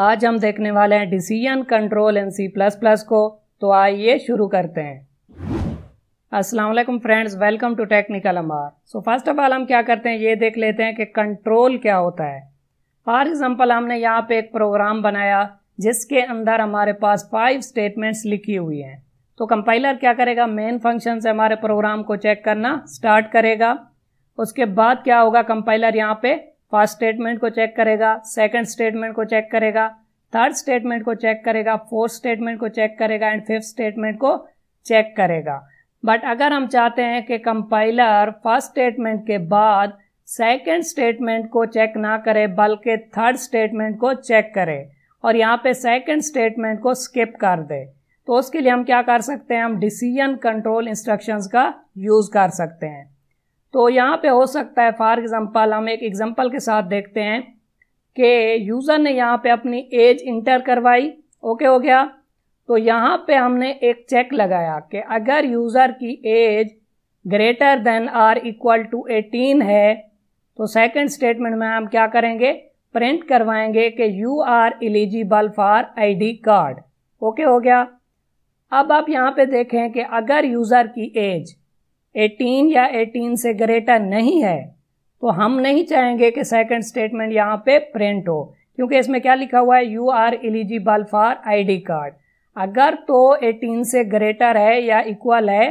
आज हम देखने वाले हैं decision control in C plus plus को तो आइए शुरू करते हैं असलम friends welcome to technical Amar so first of all हम क्या करते हैं ये देख लेते हैं कि कंट्रोल क्या होता है फॉर एग्ज़ाम्पल हमने यहाँ पे एक प्रोग्राम बनाया जिसके अंदर हमारे पास फाइव स्टेटमेंट्स लिखी हुई हैं तो कंपाइलर क्या करेगा मेन फंक्शन से हमारे प्रोग्राम को चेक करना स्टार्ट करेगा उसके बाद क्या होगा कंपाइलर यहाँ पे फर्स्ट स्टेटमेंट को चेक करेगा सेकंड स्टेटमेंट को चेक करेगा थर्ड स्टेटमेंट को चेक करेगा फोर्थ स्टेटमेंट को चेक करेगा एंड फिफ्थ स्टेटमेंट को चेक करेगा बट अगर हम चाहते हैं कि कंपाइलर फर्स्ट स्टेटमेंट के बाद सेकंड स्टेटमेंट को चेक ना करे बल्कि थर्ड स्टेटमेंट को चेक करे और यहाँ पे सेकंड स्टेटमेंट को स्किप कर दे तो उसके लिए हम क्या कर सकते हैं हम डिसीजन कंट्रोल इंस्ट्रक्शंस का यूज़ कर सकते हैं तो यहाँ पे हो सकता है फॉर एग्ज़ाम्पल हम एक एग्ज़ाम्पल के साथ देखते हैं कि यूज़र ने यहाँ पे अपनी एज इंटर करवाई ओके हो गया तो यहाँ पे हमने एक चेक लगाया कि अगर यूज़र की age greater than or equal to eighteen है तो सेकंड स्टेटमेंट में हम क्या करेंगे प्रिंट करवाएंगे कि you are eligible for ID card okay हो गया अब आप यहाँ पे देखें कि अगर यूज़र की एज 18 या 18 से ग्रेटर नहीं है तो हम नहीं चाहेंगे कि सेकंड स्टेटमेंट यहाँ पे प्रिंट हो क्योंकि इसमें क्या लिखा हुआ है you are eligible for ID card अगर तो 18 से ग्रेटर है या इक्वल है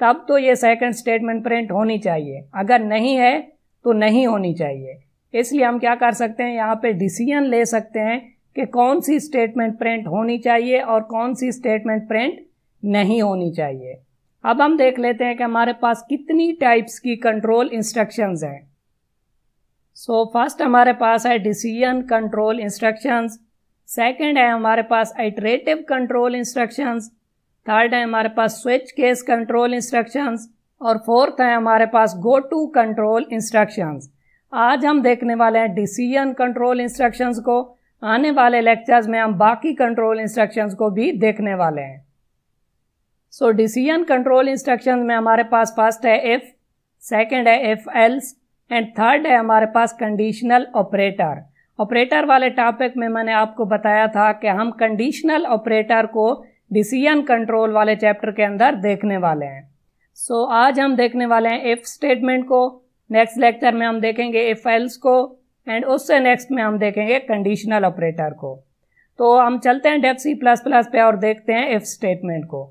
तब तो ये सेकंड स्टेटमेंट प्रिंट होनी चाहिए अगर नहीं है तो नहीं होनी चाहिए इसलिए हम क्या कर सकते हैं यहाँ पे डिसीजन ले सकते हैं कि कौन सी स्टेटमेंट प्रिंट होनी चाहिए और कौन सी स्टेटमेंट प्रिंट नहीं होनी चाहिए अब हम देख लेते हैं कि हमारे पास कितनी टाइप्स की कंट्रोल इंस्ट्रक्शंस हैं सो फर्स्ट हमारे पास है डिसीजन कंट्रोल इंस्ट्रक्शंस सेकंड है हमारे पास आइट्रेटिव कंट्रोल इंस्ट्रक्शंस थर्ड है हमारे पास स्विच केस कंट्रोल इंस्ट्रक्शंस और फोर्थ है हमारे पास गो टू कंट्रोल इंस्ट्रक्शंस आज हम देखने वाले हैं डिसीजन कंट्रोल इंस्ट्रक्शंस को आने वाले लेक्चर्स में हम बाकी कंट्रोल इंस्ट्रक्शंस को भी देखने वाले हैं सो डिसीजन कंट्रोल इंस्ट्रक्शन में हमारे पास फर्स्ट है इफ़ सेकंड है इफ़ एल्स एंड थर्ड है हमारे पास कंडीशनल ऑपरेटर ऑपरेटर वाले टॉपिक में मैंने आपको बताया था कि हम कंडीशनल ऑपरेटर को डिसीजन कंट्रोल वाले चैप्टर के अंदर देखने वाले हैं सो so, आज हम देखने वाले हैं इफ़ स्टेटमेंट को नेक्स्ट लेक्चर में हम देखेंगे इफ़ एल्स को एंड उससे नेक्स्ट में हम देखेंगे कंडीशनल ऑपरेटर को तो हम चलते हैं डेफ सी प्लस प्लस पे और देखते हैं इफ़ स्टेटमेंट को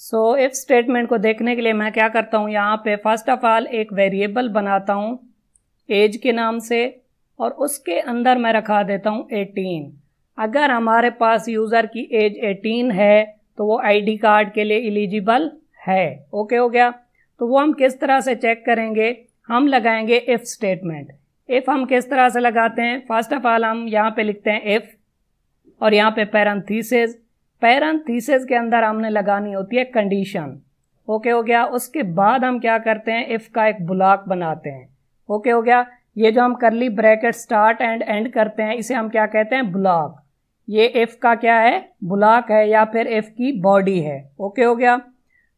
सो so, इफ स्टेटमेंट को देखने के लिए मैं क्या करता हूँ यहाँ पे फर्स्ट ऑफ ऑल एक वेरिएबल बनाता हूँ एज के नाम से और उसके अंदर मैं रखा देता हूँ 18 अगर हमारे पास यूज़र की एज 18 है तो वो आईडी कार्ड के लिए एलिजिबल है ओके हो गया तो वो हम किस तरह से चेक करेंगे हम लगाएंगे इफ़ स्टेटमेंट इफ़ हम किस तरह से लगाते हैं फर्स्ट ऑफ ऑल हम यहाँ पे लिखते हैं इफ़ और यहाँ पे पैरंथीसेज पैरंथीसेस के अंदर हमने लगानी होती है कंडीशन ओके हो गया उसके बाद हम क्या करते हैं इफ़ का एक ब्लॉक बनाते हैं ओके हो गया ये जो हम करली ब्रैकेट स्टार्ट एंड एंड करते हैं इसे हम क्या कहते हैं ब्लॉक ये इफ़ का क्या है ब्लॉक है या फिर इफ़ की बॉडी है ओके हो गया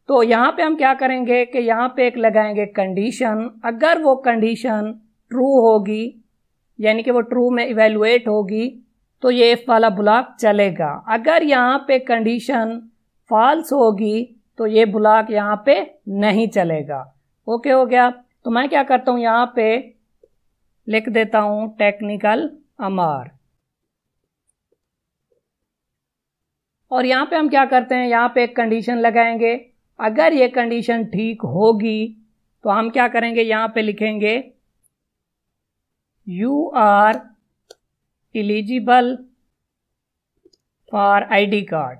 तो यहाँ पे हम क्या करेंगे कि यहाँ पे एक लगाएंगे कंडीशन अगर वो कंडीशन ट्रू होगी यानी कि वो ट्रू में इवेलुएट होगी तो ये एफ़ वाला ब्लॉक चलेगा अगर यहाँ पे कंडीशन फॉल्स होगी तो ये ब्लॉक यहाँ पे नहीं चलेगा ओके हो गया तो मैं क्या करता हूँ यहाँ पे लिख देता हूँ टेक्निकल अमार और यहाँ पे हम क्या करते हैं यहाँ पे एक कंडीशन लगाएंगे अगर ये कंडीशन ठीक होगी तो हम क्या करेंगे यहाँ पे लिखेंगे you are eligible for ID card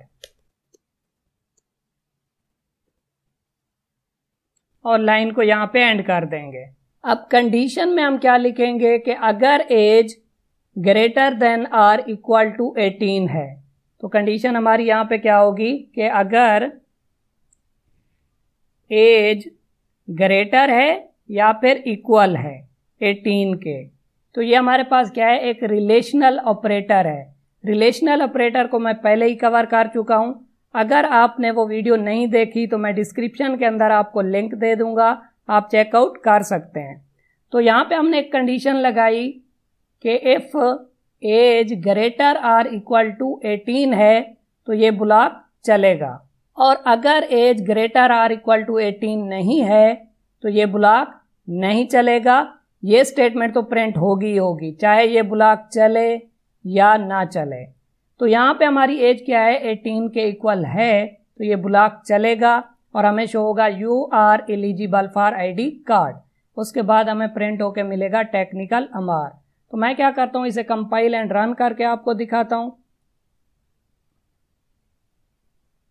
और लाइन को यहां पे एंड कर देंगे अब कंडीशन में हम क्या लिखेंगे कि अगर age greater than or equal to 18 है तो कंडीशन हमारी यहां पे क्या होगी कि अगर एज ग्रेटर है या फिर इक्वल है 18 के तो ये हमारे पास क्या है एक रिलेशनल ऑपरेटर है रिलेशनल ऑपरेटर को मैं पहले ही कवर कर चुका हूँ अगर आपने वो वीडियो नहीं देखी तो मैं डिस्क्रिप्शन के अंदर आपको लिंक दे दूंगा आप चेकआउट कर सकते हैं तो यहाँ पे हमने एक कंडीशन लगाई कि if age greater or equal to 18 है तो ये ब्लॉक चलेगा और अगर age greater or equal to 18 नहीं है तो ये ब्लॉक नहीं चलेगा ये स्टेटमेंट तो प्रिंट होगी होगी चाहे ये ब्लॉक चले या ना चले तो यहाँ पे हमारी एज क्या है 18 के इक्वल है तो ये ब्लॉक चलेगा और हमें शो होगा you are eligible for I card उसके बाद हमें प्रिंट होके मिलेगा टेक्निकल अमार तो मैं क्या करता हूँ इसे कंपाइल एंड रन करके आपको दिखाता हूँ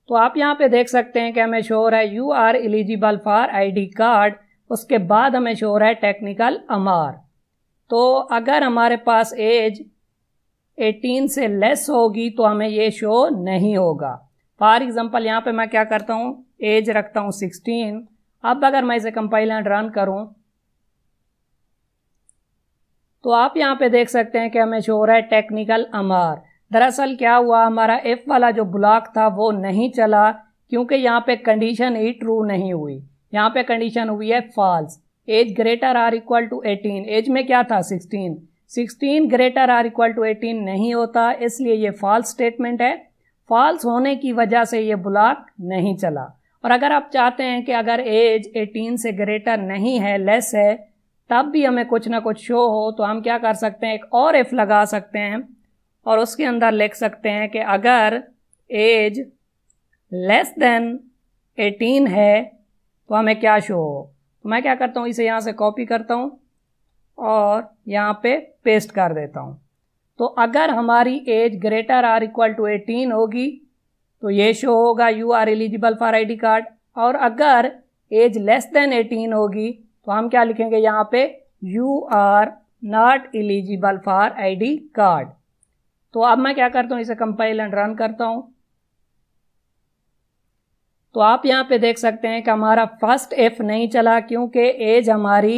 तो आप यहाँ पे देख सकते हैं कि हमें शोर है you are eligible for I card उसके बाद हमें शो हो रहा है टेक्निकल अमार तो अगर हमारे पास एज 18 से लेस होगी तो हमें ये शो नहीं होगा फॉर एग्ज़ाम्पल यहाँ पे मैं क्या करता हूँ एज रखता हूँ 16 अब अगर मैं इसे कंपाइल एंड रन करूँ तो आप यहाँ पे देख सकते हैं कि हमें शो हो रहा है टेक्निकल अमार दरअसल क्या हुआ हमारा एफ़ वाला जो ब्लॉक था वो नहीं चला क्योंकि यहाँ पे कंडीशन ही ट्रू नहीं हुई यहाँ पे कंडीशन हुई है false age greater or equal to 18 age में क्या था 16 16 ग्रेटर आर इक्वल टू 18 नहीं होता इसलिए ये फॉल्स स्टेटमेंट है फॉल्स होने की वजह से ये ब्लॉक नहीं चला और अगर आप चाहते हैं कि अगर एज 18 से ग्रेटर नहीं है लेस है तब भी हमें कुछ ना कुछ शो हो तो हम क्या कर सकते हैं एक और एफ लगा सकते हैं और उसके अंदर लिख सकते हैं कि अगर एज लेस देन 18 है तो हमें क्या शो हो तो मैं क्या करता हूँ इसे यहाँ से कॉपी करता हूँ और यहाँ पे पेस्ट कर देता हूँ तो अगर हमारी age greater or equal to eighteen होगी तो ये शो होगा you are eligible for ID card और अगर एज लेस देन एटीन होगी तो हम क्या लिखेंगे यहाँ पे you are not eligible for ID card तो अब मैं क्या करता हूँ इसे कंपाइल एंड रन करता हूँ तो आप यहाँ पे देख सकते हैं कि हमारा फर्स्ट एफ नहीं चला क्योंकि एज हमारी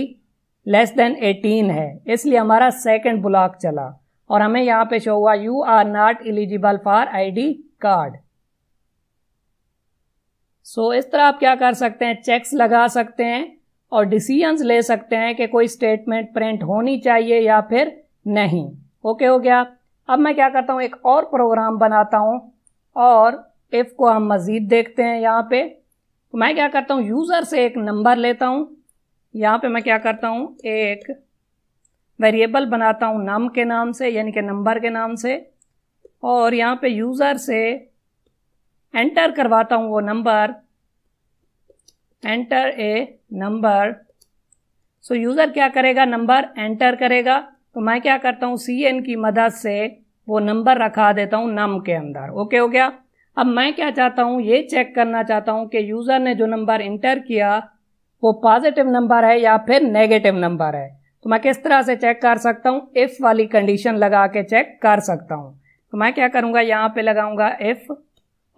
लेस देन 18 है इसलिए हमारा सेकंड ब्लॉक चला और हमें यहाँ पे शो हुआ you are not eligible for ID card so इस तरह आप क्या कर सकते हैं चेक्स लगा सकते हैं और डिसीजंस ले सकते हैं कि कोई स्टेटमेंट प्रिंट होनी चाहिए या फिर नहीं ओके हो गया अब मैं क्या करता हूँ एक और प्रोग्राम बनाता हूँ और इफ़ को हम मज़ीद देखते हैं यहाँ पे तो मैं क्या करता हूँ यूज़र से एक नंबर लेता हूँ यहाँ पे मैं क्या करता हूँ एक वेरिएबल बनाता हूँ नम के नाम से यानी कि नंबर के नाम से और यहाँ पे यूज़र से एंटर करवाता हूँ वो number enter a number so user क्या करेगा नंबर एंटर करेगा तो मैं क्या करता हूँ सी एन की मदद से वो नंबर रखा देता हूँ नम के अंदर ओके हो गया अब मैं क्या चाहता हूँ ये चेक करना चाहता हूँ कि यूज़र ने जो नंबर इंटर किया वो पॉजिटिव नंबर है या फिर नेगेटिव नंबर है तो मैं किस तरह से चेक कर सकता हूँ इफ़ वाली कंडीशन लगा के चेक कर सकता हूँ तो मैं क्या करूँगा यहाँ पे लगाऊंगा इफ़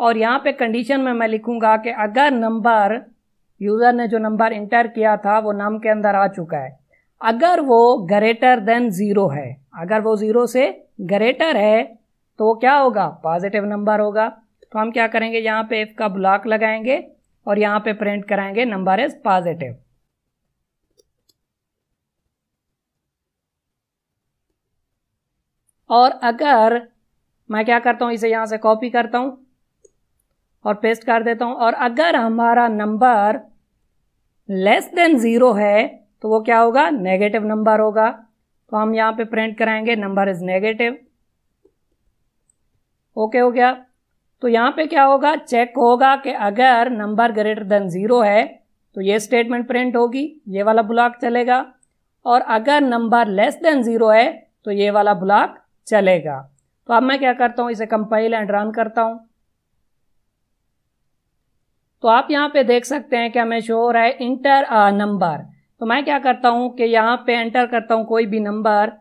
और यहाँ पे कंडीशन में मैं लिखूँगा कि अगर नंबर यूज़र ने जो नंबर इंटर किया था वो नाम के अंदर आ चुका है अगर वो ग्रेटर देन ज़ीरो है अगर वो ज़ीरो से ग्रेटर है तो क्या होगा पॉजिटिव नंबर होगा तो हम क्या करेंगे यहाँ पे एफ का ब्लॉक लगाएंगे और यहाँ पे प्रिंट कराएंगे नंबर इज पॉजिटिव और अगर मैं क्या करता हूँ इसे यहाँ से कॉपी करता हूँ और पेस्ट कर देता हूँ और अगर हमारा नंबर लेस देन ज़ीरो है तो वो क्या होगा नेगेटिव नंबर होगा तो हम यहाँ पे प्रिंट कराएंगे नंबर इज़ नेगेटिव ओके हो गया तो यहाँ पे क्या होगा चेक होगा कि अगर नंबर ग्रेटर देन ज़ीरो है तो ये स्टेटमेंट प्रिंट होगी ये वाला ब्लॉक चलेगा और अगर नंबर लेस देन ज़ीरो है तो ये वाला ब्लॉक चलेगा तो अब मैं क्या करता हूँ इसे कंपाइल एंड रन करता हूँ तो आप यहाँ पे देख सकते हैं कि हमें शोर है इंटर नंबर तो मैं क्या करता हूँ कि यहाँ पे एंटर करता हूँ कोई भी नंबर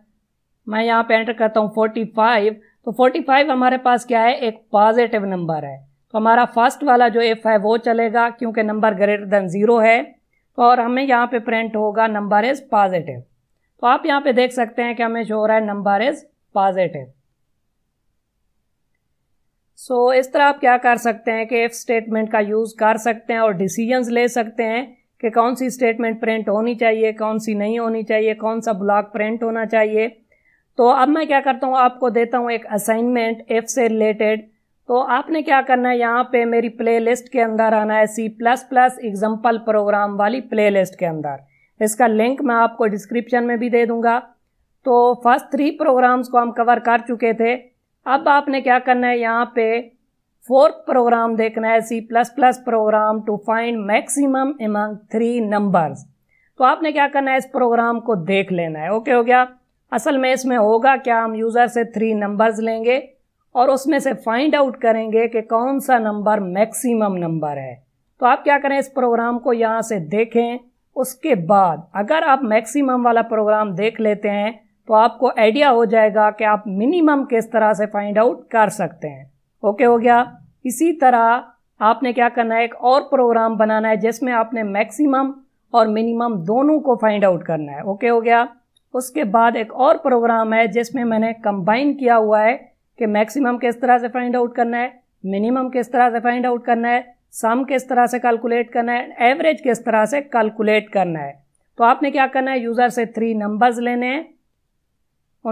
मैं यहाँ पे एंटर करता हूँ 45 तो 45 हमारे पास क्या है एक पॉजिटिव नंबर है तो हमारा फर्स्ट वाला जो एफ है वो चलेगा क्योंकि नंबर ग्रेटर देन ज़ीरो है और हमें यहाँ पे प्रिंट होगा नंबर इज़ पॉजिटिव तो आप यहाँ पे देख सकते हैं कि हमें जो हो रहा है नंबर इज़ पॉजिटिव सो इस तरह आप क्या कर सकते हैं कि इफ़ स्टेटमेंट का यूज़ कर सकते हैं और डिसीजंस ले सकते हैं कि कौन सी स्टेटमेंट प्रिंट होनी चाहिए कौन सी नहीं होनी चाहिए कौन सा ब्लॉक प्रिंट होना चाहिए तो अब मैं क्या करता हूँ आपको देता हूँ एक असाइनमेंट एफ से रिलेटेड तो आपने क्या करना है यहाँ पे मेरी प्लेलिस्ट के अंदर आना है C plus plus example program वाली प्लेलिस्ट के अंदर इसका लिंक मैं आपको डिस्क्रिप्शन में भी दे दूंगा तो फर्स्ट थ्री प्रोग्राम्स को हम कवर कर चुके थे अब आपने क्या करना है यहाँ पे फोर्थ प्रोग्राम देखना है C plus plus program to find maximum among three numbers तो आपने क्या करना है इस प्रोग्राम को देख लेना है ओके हो गया असल में इसमें होगा क्या हम यूज़र से थ्री नंबर्स लेंगे और उसमें से फाइंड आउट करेंगे कि कौन सा नंबर मैक्सिमम नंबर है तो आप क्या करें इस प्रोग्राम को यहाँ से देखें उसके बाद अगर आप मैक्सिमम वाला प्रोग्राम देख लेते हैं तो आपको आइडिया हो जाएगा कि आप मिनिमम किस तरह से फाइंड आउट कर सकते हैं ओके हो गया इसी तरह आपने क्या करना है एक और प्रोग्राम बनाना है जिसमें आपने मैक्सिमम और मिनिमम दोनों को फाइंड आउट करना है ओके हो गया उसके बाद एक और प्रोग्राम है जिसमें मैंने कंबाइन किया हुआ है कि मैक्सिमम किस तरह से फाइंड आउट करना है मिनिमम किस तरह से फाइंड आउट करना है सम किस तरह से कैलकुलेट करना है एवरेज किस तरह से कैलकुलेट करना है तो आपने क्या करना है यूज़र से थ्री नंबर्स लेने हैं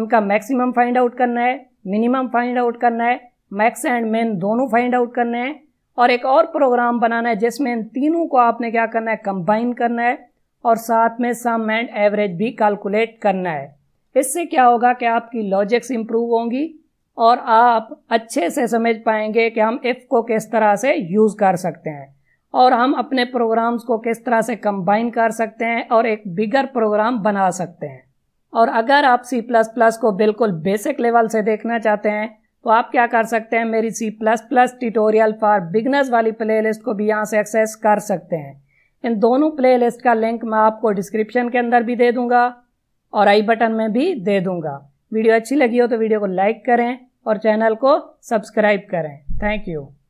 उनका मैक्सिमम फाइंड आउट करना है मिनिमम फाइंड आउट करना है मैक्स एंड मेन दोनों फाइंड आउट करने हैं और एक और प्रोग्राम बनाना है जिसमें इन तीनों को आपने क्या करना है कंबाइन करना है और साथ में सम एंड एवरेज भी कैलकुलेट करना है इससे क्या होगा कि आपकी लॉजिक्स इम्प्रूव होंगी और आप अच्छे से समझ पाएंगे कि हम इफ़ को किस तरह से यूज़ कर सकते हैं और हम अपने प्रोग्राम्स को किस तरह से कंबाइन कर सकते हैं और एक बिगर प्रोग्राम बना सकते हैं और अगर आप C++ को बिल्कुल बेसिक लेवल से देखना चाहते हैं तो आप क्या कर सकते हैं मेरी C++ ट्यूटोरियल फॉर बिगनर्स वाली प्लेलिस्ट को भी यहाँ से एक्सेस कर सकते हैं इन दोनों प्लेलिस्ट का लिंक मैं आपको डिस्क्रिप्शन के अंदर भी दे दूंगा और आई बटन में भी दे दूंगा वीडियो अच्छी लगी हो तो वीडियो को लाइक करें और चैनल को सब्सक्राइब करें थैंक यू